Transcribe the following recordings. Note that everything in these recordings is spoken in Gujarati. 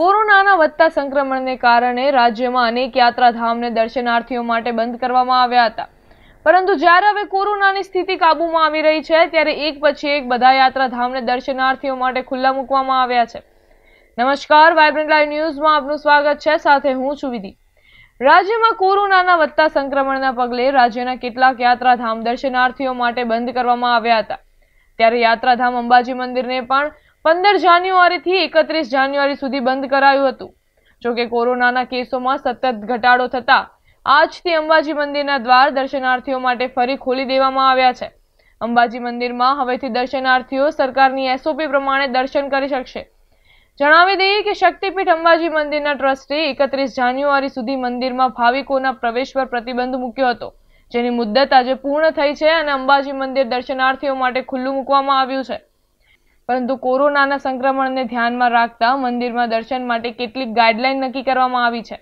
કોરોનાના વધતા સંક્રમણને કારણે રાજ્યમાં અનેક યાત્રાધામને દર્શનાર્થીઓ માટે બંધ કરવામાં આવ્યા હતા પરંતુ જ્યારે હવે કોરોનાની સ્થિતિ કાબૂમાં આવી રહી છે ત્યારે એક પછી એક બધા યાત્રાધામને દર્શનાર્થીઓ માટે ખુલ્લા મૂકવામાં આવ્યા છે નમસ્કાર વાઇબ્રન્ટ લાઈવ ન્યૂઝમાં આપનું સ્વાગત છે સાથે હું છું વિધિ રાજ્યમાં કોરોનાના વધતા સંક્રમણના પગલે રાજ્યના કેટલાક યાત્રાધામ દર્શનાર્થીઓ માટે બંધ કરવામાં આવ્યા હતા ત્યારે યાત્રાધામ અંબાજી મંદિરને પણ પંદર જાન્યુઆરીથી એકત્રીસ જાન્યુઆરી સુધી બંધ કરાયું હતું જોકે કોરોનાના કેસોમાં સતત ઘટાડો થતાં આજથી અંબાજી મંદિરના દ્વાર દર્શનાર્થીઓ માટે ફરી ખોલી દેવામાં આવ્યા છે અંબાજી મંદિરમાં હવેથી દર્શનાર્થીઓ સરકારની એસઓપી પ્રમાણે દર્શન કરી શકશે જણાવી દઈએ કે શક્તિપીઠ અંબાજી મંદિરના ટ્રસ્ટે એકત્રીસ જાન્યુઆરી સુધી મંદિરમાં ભાવિકોના પ્રવેશ પર પ્રતિબંધ મૂક્યો હતો જેની મુદ્દત આજે પૂર્ણ થઈ છે અને અંબાજી મંદિર દર્શનાર્થીઓ માટે ખુલ્લું મૂકવામાં આવ્યું છે પરંતુ કોરોનાના સંક્રમણને ધ્યાનમાં રાખતા મંદિરમાં દર્શન માટે કેટલીક ગાઈડલાઇન નક્કી કરવામાં આવી છે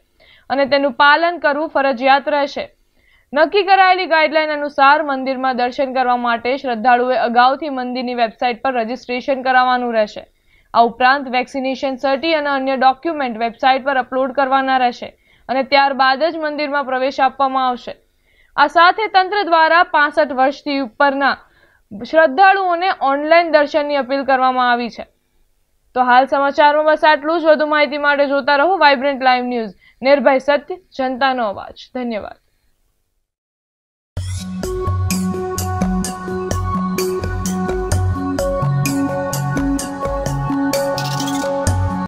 અને તેનું પાલન કરવું ફરજિયાત રહેશે નક્કી કરાયેલી ગાઈડલાઇન અનુસાર મંદિરમાં દર્શન કરવા માટે શ્રદ્ધાળુએ અગાઉથી મંદિરની વેબસાઇટ પર રજીસ્ટ્રેશન કરાવવાનું રહેશે આ ઉપરાંત વેક્સિનેશન સર્ટી અને અન્ય ડોક્યુમેન્ટ વેબસાઇટ પર અપલોડ કરવાના રહેશે અને ત્યારબાદ જ મંદિરમાં પ્રવેશ આપવામાં આવશે આ સાથે તંત્ર દ્વારા પાસઠ વર્ષથી ઉપરના શ્રદ્ધાળુઓને ઓનલાઈન દર્શનની અપીલ કરવામાં આવી છે તો હાલ સમાચારમાં બસ આટલું જ વધુ માહિતી માટે જોતા રહો વાઇબ્રન્ટ લાઈવ ન્યૂઝ નિર્ભય સત્ય જનતાનો અવાજ ધન્યવાદ